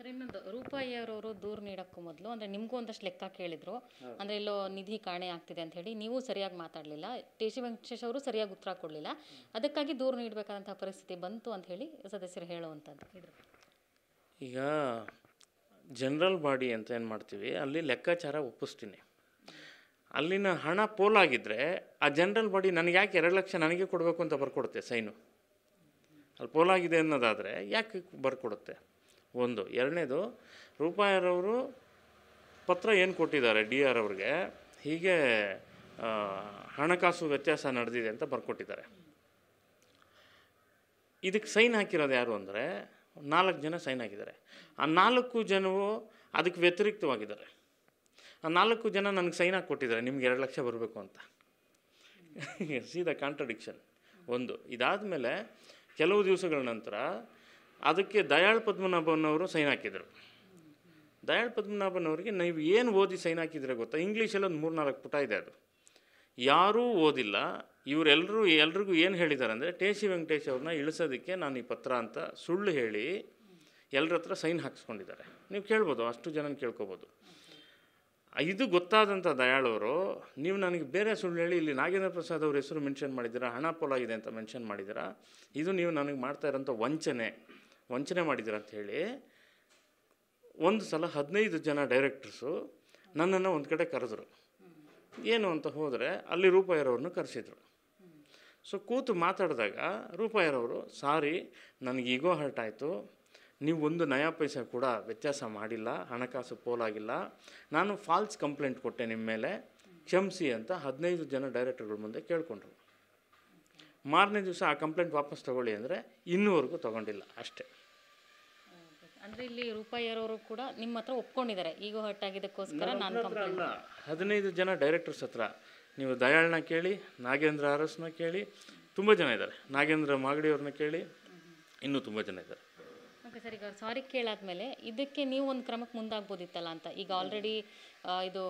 sir ಇನ್ನೊಂದು ರೂಪಾಯಿ ಅವರವರು ದೂರು ನೀಡೋಕ್ಕೂ ಮೊದಲು ಅಂದರೆ ನಿಮಗೂ ಒಂದಷ್ಟು ಲೆಕ್ಕ ಕೇಳಿದರು ಅಂದರೆ ಇಲ್ಲೋ ನಿಧಿ ಕಾಣೆ ಆಗ್ತಿದೆ ಅಂತ ಹೇಳಿ ನೀವು ಸರಿಯಾಗಿ ಮಾತಾಡಲಿಲ್ಲ ಟಿ ಸಿ ವೆಂಕಟೇಶ್ ಅವರು ಸರಿಯಾಗಿ ಉತ್ತರ ಕೊಡಲಿಲ್ಲ ಅದಕ್ಕಾಗಿ ದೂರು ನೀಡಬೇಕಾದಂಥ ಪರಿಸ್ಥಿತಿ ಬಂತು ಅಂತ ಹೇಳಿ ಸದಸ್ಯರು ಹೇಳುವಂಥದ್ದು ಈಗ ಜನರಲ್ ಬಾಡಿ ಅಂತ ಏನು ಮಾಡ್ತೀವಿ ಅಲ್ಲಿ ಲೆಕ್ಕಾಚಾರ ಒಪ್ಪಿಸ್ತೀನಿ ಅಲ್ಲಿನ ಹಣ ಪೋಲಾಗಿದ್ದರೆ ಆ ಜನರಲ್ ಬಾಡಿ ನನಗೆ ಯಾಕೆ ಎರಡು ಲಕ್ಷ ನನಗೆ ಕೊಡಬೇಕು ಅಂತ ಬರ್ಕೊಡುತ್ತೆ ಸೈನು ಅಲ್ಲಿ ಪೋಲಾಗಿದೆ ಅನ್ನೋದಾದರೆ ಯಾಕೆ ಬರ್ಕೊಡುತ್ತೆ ಒಂದು ಎರಡನೇದು ರೂಪಾಯರವರು ಪತ್ರ ಏನು ಕೊಟ್ಟಿದ್ದಾರೆ ಡಿ ಆರ್ ಅವ್ರಿಗೆ ಹೀಗೆ ಹಣಕಾಸು ವ್ಯತ್ಯಾಸ ನಡೆದಿದೆ ಅಂತ ಬರ್ಕೊಟ್ಟಿದ್ದಾರೆ ಇದಕ್ಕೆ ಸೈನ್ ಹಾಕಿರೋದು ಯಾರು ಅಂದರೆ ನಾಲ್ಕು ಜನ ಸೈನ್ ಹಾಕಿದ್ದಾರೆ ಆ ನಾಲ್ಕು ಜನವು ಅದಕ್ಕೆ ವ್ಯತಿರಿಕ್ತವಾಗಿದ್ದಾರೆ ಆ ನಾಲ್ಕು ಜನ ನನಗೆ ಸೈನ್ ಹಾಕಿ ಕೊಟ್ಟಿದ್ದಾರೆ ನಿಮ್ಗೆ ಎರಡು ಲಕ್ಷ ಬರಬೇಕು ಅಂತ ಸೀದಾ ಕಾಂಟ್ರಡಿಕ್ಷನ್ ಒಂದು ಇದಾದ ಮೇಲೆ ಕೆಲವು ದಿವಸಗಳ ನಂತರ ಅದಕ್ಕೆ ದಯಾಳ್ ಪದ್ಮನಾಭನವರು ಸೈನ್ ಹಾಕಿದರು ದಯಾಳ್ ಪದ್ಮನಾಭನವರಿಗೆ ನೀವು ಏನು ಓದಿ ಸೈನ್ ಹಾಕಿದ್ರೆ ಗೊತ್ತಾ ಇಂಗ್ಲೀಷಲ್ಲಿ ಒಂದು ಮೂರು ನಾಲ್ಕು ಪುಟ ಇದೆ ಅದು ಯಾರೂ ಓದಿಲ್ಲ ಇವರೆಲ್ಲರೂ ಎಲ್ರಿಗೂ ಏನು ಹೇಳಿದ್ದಾರೆ ಅಂದರೆ ಟೇ ಸಿ ವೆಂಕಟೇಶ್ ಅವ್ರನ್ನ ಇಳಿಸೋದಕ್ಕೆ ನಾನು ಈ ಪತ್ರ ಅಂತ ಸುಳ್ಳು ಹೇಳಿ ಎಲ್ಲರ ಹತ್ರ ಸೈನ್ ಹಾಕಿಸ್ಕೊಂಡಿದ್ದಾರೆ ನೀವು ಕೇಳ್ಬೋದು ಅಷ್ಟು ಜನನ ಕೇಳ್ಕೊಬೋದು ಇದು ಗೊತ್ತಾದಂಥ ದಯಾಳವರು ನೀವು ನನಗೆ ಬೇರೆ ಸುಳ್ಳು ಹೇಳಿ ಇಲ್ಲಿ ನಾಗೇಂದ್ರ ಪ್ರಸಾದ್ ಅವ್ರ ಹೆಸರು ಮೆನ್ಷನ್ ಮಾಡಿದ್ದೀರಾ ಹಣ ಪೋಲಾಗಿದೆ ಅಂತ ಮೆನ್ಷನ್ ಮಾಡಿದ್ದೀರಾ ಇದು ನೀವು ನನಗೆ ಮಾಡ್ತಾ ಇರೋಂಥ ವಂಚನೆ ವಂಚನೆ ಮಾಡಿದ್ರು ಹೇಳಿ ಒಂದು ಸಲ ಹದಿನೈದು ಜನ ಡೈರೆಕ್ಟರ್ಸು ನನ್ನನ್ನು ಒಂದು ಕಡೆ ಕರೆದ್ರು ಏನು ಅಂತ ಹೋದರೆ ಅಲ್ಲಿ ರೂಪಾಯಿರವ್ರನ್ನ ಕರೆಸಿದರು ಸೊ ಕೂತು ಮಾತಾಡಿದಾಗ ರೂಪಾಯಿರವರು ಸಾರಿ ನನಗೆ ಈಗೋ ಹರ್ಟ್ ಆಯಿತು ನೀವು ಒಂದು ನಯಾ ಪೈಸೆ ಕೂಡ ವ್ಯತ್ಯಾಸ ಮಾಡಿಲ್ಲ ಹಣಕಾಸು ಪೋಲಾಗಿಲ್ಲ ನಾನು ಫಾಲ್ಸ್ ಕಂಪ್ಲೇಂಟ್ ಕೊಟ್ಟೆ ನಿಮ್ಮ ಮೇಲೆ ಕ್ಷಮಿಸಿ ಅಂತ ಹದಿನೈದು ಜನ ಡೈರೆಕ್ಟರ್ಗಳ ಮುಂದೆ ಕೇಳಿಕೊಂಡ್ರು ಮಾರನೇ ದಿವಸ ಆ ಕಂಪ್ಲೇಂಟ್ ವಾಪಸ್ ತೊಗೊಳ್ಳಿ ಅಂದರೆ ಇನ್ನೂವರೆಗೂ ತೊಗೊಂಡಿಲ್ಲ ಅಷ್ಟೇ ಅಂದರೆ ಇಲ್ಲಿ ರೂಪಾಯಿಯವರು ಕೂಡ ನಿಮ್ಮ ಹತ್ರ ಒಪ್ಕೊಂಡಿದ್ದಾರೆ ಈಗ ಆಗಿದ್ದಕ್ಕೋಸ್ಕರ ನಾನು ಹದಿನೈದು ಜನ ಡೈರೆಕ್ಟರ್ಸ್ ಹತ್ರ ನೀವು ದಯಾಳ್ನ ಕೇಳಿ ನಾಗೇಂದ್ರ ಅರಸ್ನ ಕೇಳಿ ತುಂಬ ಜನ ಇದ್ದಾರೆ ನಾಗೇಂದ್ರ ಮಾಗಡಿಯವ್ರನ್ನ ಕೇಳಿ ಇನ್ನೂ ತುಂಬ ಜನ ಇದ್ದಾರೆ ಸರಿ ಸರ್ ಈಗ ಸಾರಿ ಮೇಲೆ ಇದಕ್ಕೆ ನೀವು ಒಂದು ಕ್ರಮಕ್ಕೆ ಮುಂದಾಗ್ಬೋದಿತ್ತಲ್ಲ ಅಂತ ಈಗ ಆಲ್ರೆಡಿ ಇದು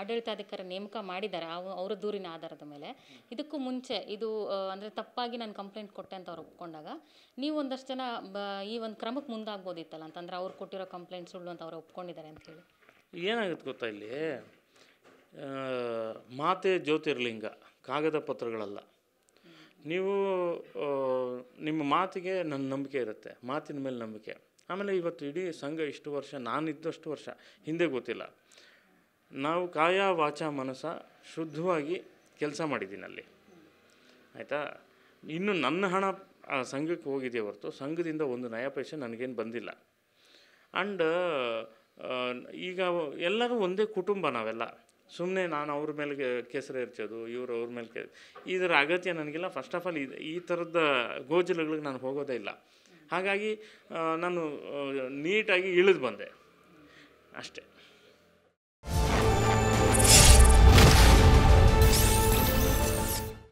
ಆಡಳಿತಾಧಿಕಾರಿ ನೇಮಕ ಮಾಡಿದ್ದಾರೆ ಅವರ ದೂರಿನ ಆಧಾರದ ಮೇಲೆ ಇದಕ್ಕೂ ಮುಂಚೆ ಇದು ಅಂದರೆ ತಪ್ಪಾಗಿ ನಾನು ಕಂಪ್ಲೇಂಟ್ ಕೊಟ್ಟೆ ಅಂತ ಅವ್ರು ಒಪ್ಕೊಂಡಾಗ ನೀವು ಒಂದಷ್ಟು ಜನ ಈ ಒಂದು ಕ್ರಮಕ್ಕೆ ಮುಂದಾಗ್ಬೋದಿತ್ತಲ್ಲ ಅಂತಂದ್ರೆ ಅವ್ರು ಕೊಟ್ಟಿರೋ ಕಂಪ್ಲೇಂಟ್ ಸುಳ್ಳು ಅಂತ ಅವ್ರು ಒಪ್ಕೊಂಡಿದ್ದಾರೆ ಅಂತ ಹೇಳಿ ಏನಾಗುತ್ತೆ ಗೊತ್ತಾ ಇಲ್ಲಿ ಮಾತೆ ಜ್ಯೋತಿರ್ಲಿಂಗ ಕಾಗದ ಪತ್ರಗಳಲ್ಲ ನೀವು ನಿಮ್ಮ ಮಾತಿಗೆ ನನ್ನ ನಂಬಿಕೆ ಇರುತ್ತೆ ಮಾತಿನ ಮೇಲೆ ನಂಬಿಕೆ ಆಮೇಲೆ ಇವತ್ತು ಇಡೀ ಸಂಘ ಇಷ್ಟು ವರ್ಷ ಇದ್ದಷ್ಟು ವರ್ಷ ಹಿಂದೆ ಗೊತ್ತಿಲ್ಲ ನಾವು ಕಾಯ ವಾಚ ಮನಸ ಶುದ್ಧವಾಗಿ ಕೆಲಸ ಮಾಡಿದ್ದೀನಿ ಅಲ್ಲಿ ಆಯಿತಾ ಇನ್ನು ನನ್ನ ಹಣ ಆ ಸಂಘಕ್ಕೆ ಹೋಗಿದೆ ಹೊರತು ಸಂಘದಿಂದ ಒಂದು ನಯ ಪೈಸೆ ನನಗೇನು ಬಂದಿಲ್ಲ ಆ್ಯಂಡ್ ಈಗ ಎಲ್ಲರೂ ಒಂದೇ ಕುಟುಂಬ ನಾವೆಲ್ಲ ಸುಮ್ಮನೆ ನಾನು ಅವ್ರ ಮೇಲೆ ಕೆಸರು ಇರ್ಚೋದು ಇವರು ಅವ್ರ ಮೇಲೆ ಇದರ ಅಗತ್ಯ ನನಗಿಲ್ಲ ಫಸ್ಟ್ ಆಫ್ ಆಲ್ ಇದು ಈ ಥರದ ಗೋಜಲಗಳಿಗೆ ನಾನು ಹೋಗೋದೇ ಇಲ್ಲ ಹಾಗಾಗಿ ನಾನು ನೀಟಾಗಿ ಇಳಿದು ಬಂದೆ ಅಷ್ಟೇ